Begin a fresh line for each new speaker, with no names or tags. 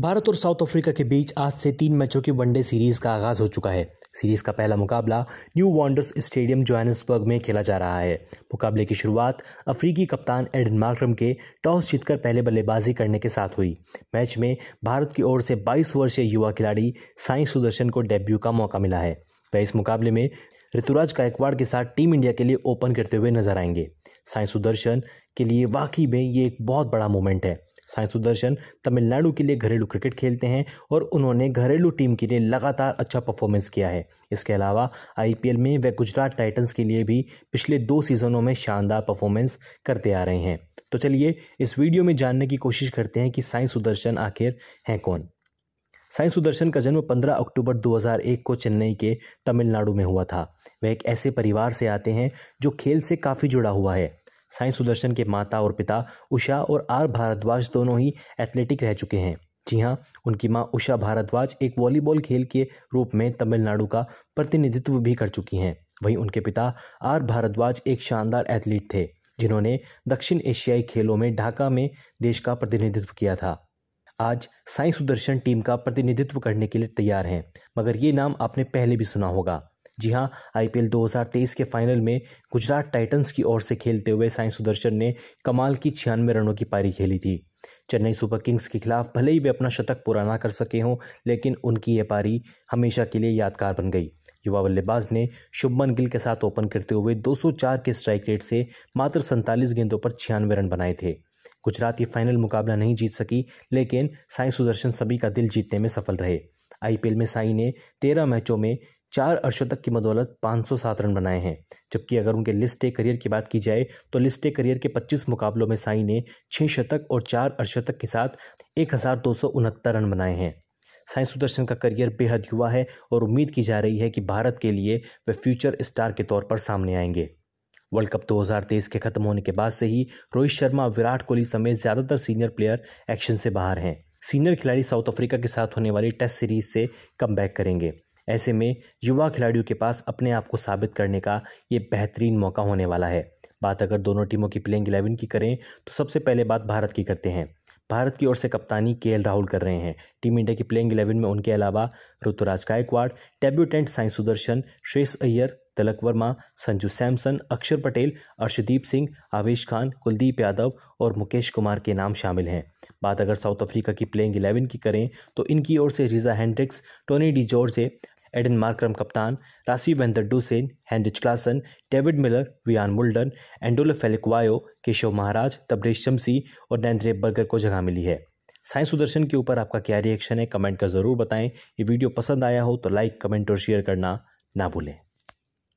भारत और south Africa के बीच आज से तीन मैचों की वनडे सीरीज का आगाज हो चुका है सीरीज का पहला मुकाबला न्यू वॉन्डर्स स्टेडियम जोहान्सबर्ग में खेला जा रहा है मुकाबले की शुरुआत अफ्रीकी कप्तान एडन मार्क्रम के टॉस जीतकर पहले बल्लेबाजी करने के साथ हुई मैच में भारत की ओर से 22 वर्षीय युवा खिलाड़ी साई सुदर्शन को डेब्यू का मौका मिला है वह इस मुकाबले में ऋतुराज गायकवाड़ के साथ टीम इंडिया के लिए ओपन करते हुए नजर आएंगे साई सुदर्शन के लिए वाकई में ये एक बहुत बड़ा मोमेंट है साई सुदर्शन तमिलनाडु के लिए घरेलू क्रिकेट खेलते हैं और उन्होंने घरेलू टीम के लिए लगातार अच्छा परफॉर्मेंस किया है इसके अलावा आईपीएल में वे गुजरात टाइटंस के लिए भी पिछले दो सीज़नों में शानदार परफॉर्मेंस करते आ रहे हैं तो चलिए इस वीडियो में जानने की कोशिश करते हैं कि साई सुदर्शन आखिर हैं कौन साई सुदर्शन का जन्म 15 अक्टूबर 2001 को चेन्नई के तमिलनाडु में हुआ था वह एक ऐसे परिवार से आते हैं जो खेल से काफ़ी जुड़ा हुआ है साई सुदर्शन के माता और पिता उषा और आर भारद्वाज दोनों ही एथलेटिक रह चुके हैं जी हाँ उनकी माँ उषा भारद्वाज एक वॉलीबॉल खेल के रूप में तमिलनाडु का प्रतिनिधित्व भी कर चुकी हैं वहीं उनके पिता आर भारद्वाज एक शानदार एथलीट थे जिन्होंने दक्षिण एशियाई खेलों में ढाका में देश का प्रतिनिधित्व किया था आज साई सुदर्शन टीम का प्रतिनिधित्व करने के लिए तैयार हैं मगर ये नाम आपने पहले भी सुना होगा जी हाँ आई 2023 के फाइनल में गुजरात टाइटंस की ओर से खेलते हुए साई सुदर्शन ने कमाल की छियानवे रनों की पारी खेली थी चेन्नई सुपर किंग्स के खिलाफ भले ही वे अपना शतक पूरा ना कर सके हों लेकिन उनकी ये पारी हमेशा के लिए यादगार बन गई युवा बल्लेबाज ने शुभमन गिल के साथ ओपन करते हुए 204 के स्ट्राइक रेट से मात्र सैंतालीस गेंदों पर छियानवे रन बनाए थे गुजरात ये फाइनल मुकाबला नहीं जीत सकी लेकिन साई सुदर्शन सभी का दिल जीतने में सफल रहे आईपीएल में साई ने तेरह मैचों में चार अर्शों तक की बदौलत पाँच सौ सात रन बनाए हैं जबकि अगर उनके लिस्ट ए करियर की बात की जाए तो लिस्ट ए करियर के पच्चीस मुकाबलों में साई ने छः शतक और चार तक के साथ एक हज़ार दो सौ उनहत्तर रन बनाए हैं साई सुदर्शन का करियर बेहद युवा है और उम्मीद की जा रही है कि भारत के लिए वे फ्यूचर स्टार के तौर पर सामने आएंगे वर्ल्ड कप 2023 के खत्म होने के बाद से ही रोहित शर्मा विराट कोहली समेत ज़्यादातर सीनियर प्लेयर एक्शन से बाहर हैं सीनियर खिलाड़ी साउथ अफ्रीका के साथ होने वाली टेस्ट सीरीज से कम करेंगे ऐसे में युवा खिलाड़ियों के पास अपने आप को साबित करने का ये बेहतरीन मौका होने वाला है बात अगर दोनों टीमों की प्लेइंग इलेवन की करें तो सबसे पहले बात भारत की करते हैं भारत की ओर से कप्तानी के राहुल कर रहे हैं टीम इंडिया की प्लेइंग इलेवन में उनके अलावा ऋतुराज गायकवाड़ टेब्यूटेंट साई सुदर्शन श्रेष अय्यर तिलक वर्मा संजू सैमसन अक्षर पटेल अर्शदीप सिंह आवेश खान कुलदीप यादव और मुकेश कुमार के नाम शामिल हैं बात अगर साउथ अफ्रीका की प्लेइंग इलेवन की करें तो इनकी ओर से Reeza Hendricks Tony de Zorzi Aiden Markram कप्तान Rassie van der Dussen Heinrich Klaasen David Miller Wiaan Mulder Andile Phehlukwayo Keshav Maharaj Tabraiz Shamsi और नैंद्रे बर्गर को जगह मिली है साइंस सुदर्शन के ऊपर आपका क्या रिएक्शन है कमेंट कर ज़रूर बताएं ये वीडियो पसंद आया हो तो लाइक कमेंट और शेयर करना ना भूलें